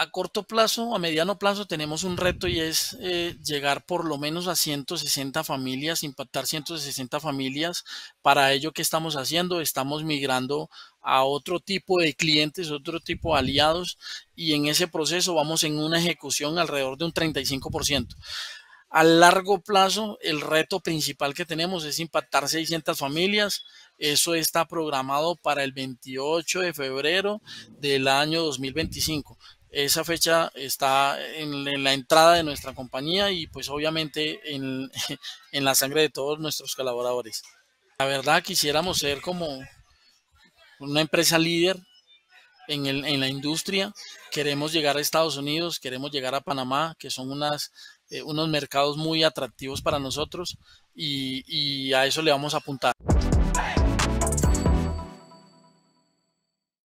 a corto plazo, a mediano plazo tenemos un reto y es eh, llegar por lo menos a 160 familias, impactar 160 familias. Para ello, ¿qué estamos haciendo? Estamos migrando a otro tipo de clientes, otro tipo de aliados y en ese proceso vamos en una ejecución alrededor de un 35%. A largo plazo, el reto principal que tenemos es impactar 600 familias. Eso está programado para el 28 de febrero del año 2025. Esa fecha está en, la entrada de nuestra compañía y pues obviamente en, la sangre de todos nuestros colaboradores. La verdad quisiéramos ser como una empresa líder en, la industria. Queremos llegar a Estados Unidos, queremos llegar a Panamá, que son unas, eh, unos mercados muy atractivos para nosotros y, y a eso le vamos a apuntar.